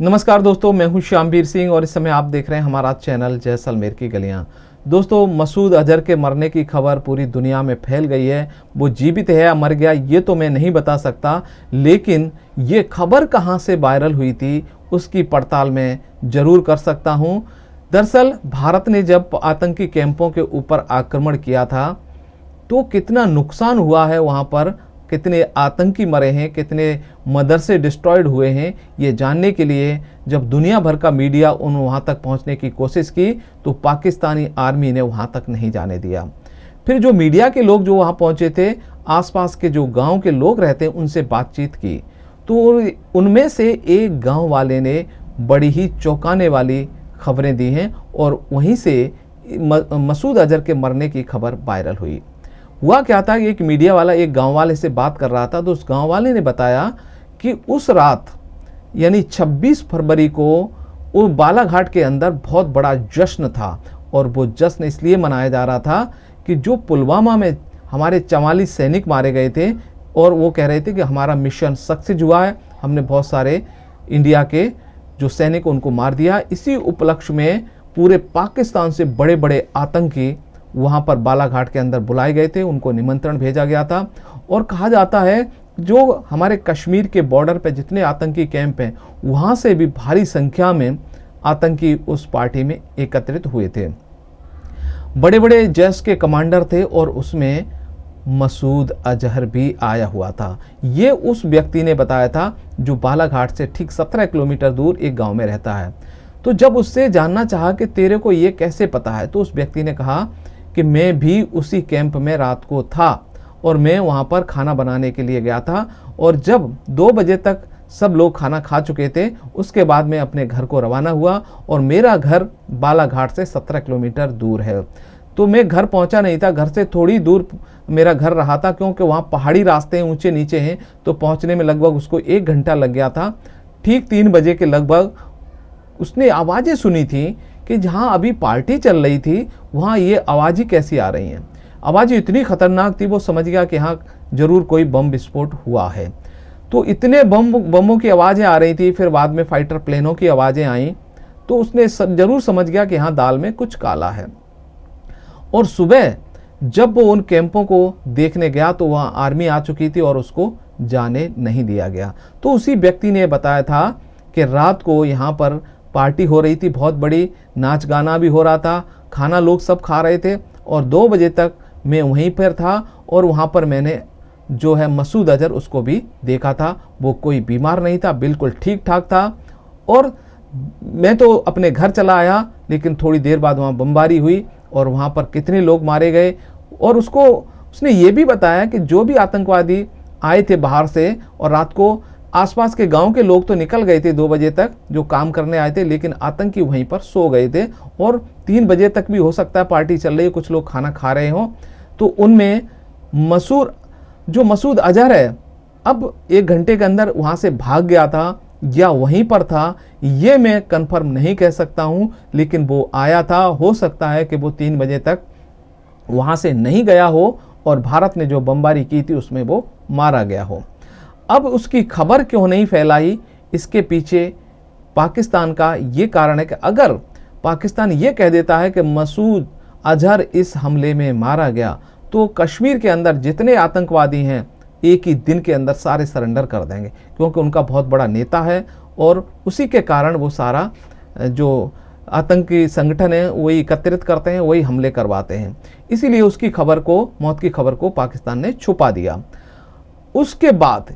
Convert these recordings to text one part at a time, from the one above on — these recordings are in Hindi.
नमस्कार दोस्तों मैं हूं श्यामवीर सिंह और इस समय आप देख रहे हैं हमारा चैनल जैसलमेर की गलियां दोस्तों मसूद अजहर के मरने की खबर पूरी दुनिया में फैल गई है वो जीवित है या मर गया ये तो मैं नहीं बता सकता लेकिन ये खबर कहां से वायरल हुई थी उसकी पड़ताल मैं ज़रूर कर सकता हूं दरअसल भारत ने जब आतंकी कैंपों के ऊपर आक्रमण किया था तो कितना नुकसान हुआ है वहाँ पर कितने आतंकी मरे हैं कितने मदरसे डिस्ट्रॉयड हुए हैं ये जानने के लिए जब दुनिया भर का मीडिया उन वहाँ तक पहुँचने की कोशिश की तो पाकिस्तानी आर्मी ने वहाँ तक नहीं जाने दिया फिर जो मीडिया के लोग जो वहाँ पहुँचे थे आसपास के जो गांव के लोग रहते हैं उनसे बातचीत की तो उनमें से एक गांव वाले ने बड़ी ही चौंकाने वाली खबरें दी हैं और वहीं से मसूद अजहर के मरने की खबर वायरल हुई हुआ क्या था एक मीडिया वाला एक गांव वाले से बात कर रहा था तो उस गांव वाले ने बताया कि उस रात यानी 26 फरवरी को वो बालाघाट के अंदर बहुत बड़ा जश्न था और वो जश्न इसलिए मनाया जा रहा था कि जो पुलवामा में हमारे चवालीस सैनिक मारे गए थे और वो कह रहे थे कि हमारा मिशन सक्सेस हुआ है हमने बहुत सारे इंडिया के जो सैनिक उनको मार दिया इसी उपलक्ष्य में पूरे पाकिस्तान से बड़े बड़े आतंकी वहाँ पर बालाघाट के अंदर बुलाए गए थे उनको निमंत्रण भेजा गया था और कहा जाता है जो हमारे कश्मीर के बॉर्डर पर जितने आतंकी कैंप हैं वहाँ से भी भारी संख्या में आतंकी उस पार्टी में एकत्रित हुए थे बड़े बड़े जैश के कमांडर थे और उसमें मसूद अजहर भी आया हुआ था ये उस व्यक्ति ने बताया था जो बालाघाट से ठीक 17 किलोमीटर दूर एक गांव में रहता है तो जब उससे जानना चाहा कि तेरे को ये कैसे पता है तो उस व्यक्ति ने कहा कि मैं भी उसी कैंप में रात को था और मैं वहाँ पर खाना बनाने के लिए गया था और जब दो बजे तक सब लोग खाना खा चुके थे उसके बाद मैं अपने घर को रवाना हुआ और मेरा घर बालाघाट से सत्रह किलोमीटर दूर है तो मैं घर पहुंचा नहीं था घर से थोड़ी दूर मेरा घर रहा था क्योंकि वहाँ पहाड़ी रास्ते ऊंचे नीचे हैं तो पहुंचने में लगभग उसको एक घंटा लग गया था ठीक तीन बजे के लगभग उसने आवाज़ें सुनी थी कि जहाँ अभी पार्टी चल रही थी वहाँ ये आवाज़ें कैसी आ रही हैं आवाज़ें इतनी ख़तरनाक थी वो समझ गया कि हाँ ज़रूर कोई बम विस्फोट हुआ है तो इतने बम बमों की आवाज़ें आ रही थी फिर बाद में फाइटर प्लेनों की आवाज़ें आईं तो उसने ज़रूर समझ गया कि यहाँ दाल में कुछ काला है और सुबह जब वो उन कैंपों को देखने गया तो वहाँ आर्मी आ चुकी थी और उसको जाने नहीं दिया गया तो उसी व्यक्ति ने बताया था कि रात को यहाँ पर पार्टी हो रही थी बहुत बड़ी नाच गाना भी हो रहा था खाना लोग सब खा रहे थे और दो बजे तक मैं वहीं पर था और वहाँ पर मैंने जो है मसूद अजहर उसको भी देखा था वो कोई बीमार नहीं था बिल्कुल ठीक ठाक था और मैं तो अपने घर चला आया लेकिन थोड़ी देर बाद वहाँ बमबारी हुई और वहाँ पर कितने लोग मारे गए और उसको उसने ये भी बताया कि जो भी आतंकवादी आए थे बाहर से और रात को आसपास के गांव के लोग तो निकल गए थे दो बजे तक जो काम करने आए थे लेकिन आतंकी वहीं पर सो गए थे और तीन बजे तक भी हो सकता है पार्टी चल रही है कुछ लोग खाना खा रहे हों तो उनमें मसूर जो मसूद अजहर है अब एक घंटे के अंदर वहाँ से भाग गया था या वहीं पर था ये मैं कंफर्म नहीं कह सकता हूँ लेकिन वो आया था हो सकता है कि वो तीन बजे तक वहाँ से नहीं गया हो और भारत ने जो बमबारी की थी उसमें वो मारा गया हो अब उसकी खबर क्यों नहीं फैलाई इसके पीछे पाकिस्तान का ये कारण है कि अगर पाकिस्तान ये कह देता है कि मसूद अजहर इस हमले में मारा गया तो कश्मीर के अंदर जितने आतंकवादी हैं एक ही दिन के अंदर सारे सरेंडर कर देंगे क्योंकि उनका बहुत बड़ा नेता है और उसी के कारण वो सारा जो आतंकी संगठन है वही एकत्रित करते हैं वही हमले करवाते हैं इसीलिए उसकी खबर को मौत की खबर को पाकिस्तान ने छुपा दिया उसके बाद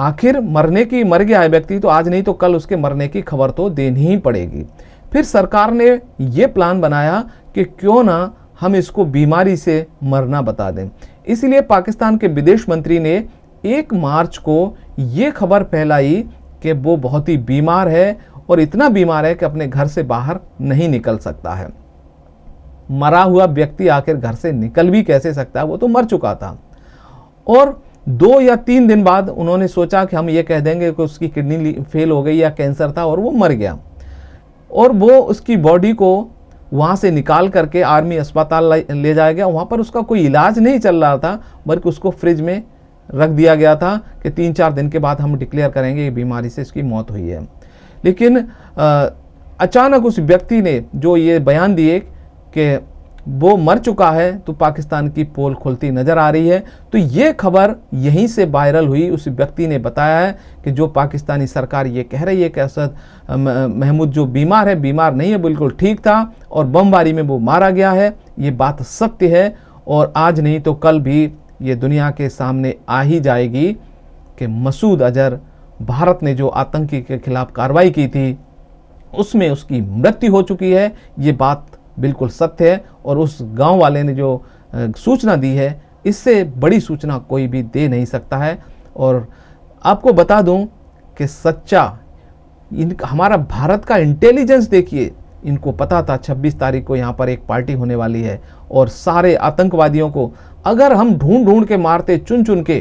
आखिर मरने की मर गया है व्यक्ति तो आज नहीं तो कल उसके मरने की खबर तो देनी ही पड़ेगी फिर सरकार ने ये प्लान बनाया कि क्यों ना हम इसको बीमारी से मरना बता दें इसलिए पाकिस्तान के विदेश मंत्री ने एक मार्च को ये खबर फैलाई कि वो बहुत ही बीमार है और इतना बीमार है कि अपने घर से बाहर नहीं निकल सकता है मरा हुआ व्यक्ति आखिर घर से निकल भी कैसे सकता है वो तो मर चुका था और दो या तीन दिन बाद उन्होंने सोचा कि हम ये कह देंगे कि उसकी किडनी फेल हो गई या कैंसर था और वो मर गया और वो उसकी बॉडी को वहाँ से निकाल करके आर्मी अस्पताल ले जाया गया वहाँ पर उसका कोई इलाज नहीं चल रहा था बल्कि उसको फ्रिज में रख दिया गया था कि तीन चार दिन के बाद हम डिक्लेयर करेंगे ये बीमारी से इसकी मौत हुई है लेकिन अचानक उस व्यक्ति ने जो ये बयान दिए कि वो मर चुका है तो पाकिस्तान की पोल खुलती नज़र आ रही है तो ये खबर यहीं से वायरल हुई उस व्यक्ति ने बताया है कि जो पाकिस्तानी सरकार ये कह रही है कि असद महमूद जो बीमार है बीमार नहीं है बिल्कुल ठीक था और बमबारी में वो मारा गया है ये बात सत्य है और आज नहीं तो कल भी ये दुनिया के सामने आ ही जाएगी कि मसूद अजहर भारत ने जो आतंकी के खिलाफ कार्रवाई की थी उसमें उसकी मृत्यु हो चुकी है ये बात बिल्कुल सत्य है और उस गांव वाले ने जो सूचना दी है इससे बड़ी सूचना कोई भी दे नहीं सकता है और आपको बता दूं कि सच्चा इन हमारा भारत का इंटेलिजेंस देखिए इनको पता था 26 तारीख को यहाँ पर एक पार्टी होने वाली है और सारे आतंकवादियों को अगर हम ढूंढ ढूंढ के मारते चुन चुन के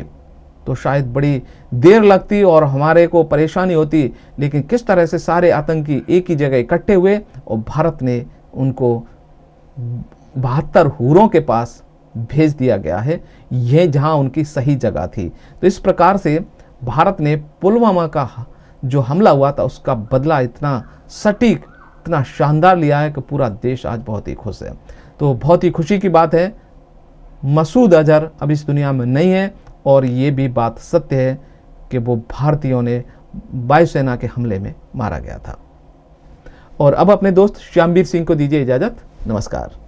तो शायद बड़ी देर लगती और हमारे को परेशानी होती लेकिन किस तरह से सारे आतंकी एक ही जगह इकट्ठे हुए और भारत ने उनको बहत्तर हूरों के पास भेज दिया गया है यह जहां उनकी सही जगह थी तो इस प्रकार से भारत ने पुलवामा का जो हमला हुआ था उसका बदला इतना सटीक इतना शानदार लिया है कि पूरा देश आज बहुत ही खुश है तो बहुत ही खुशी की बात है मसूद अजहर अब इस दुनिया में नहीं है और ये भी बात सत्य है कि वो भारतीयों ने वायुसेना के हमले में मारा गया था और अब अपने दोस्त श्यामवीर सिंह को दीजिए इजाज़त नमस्कार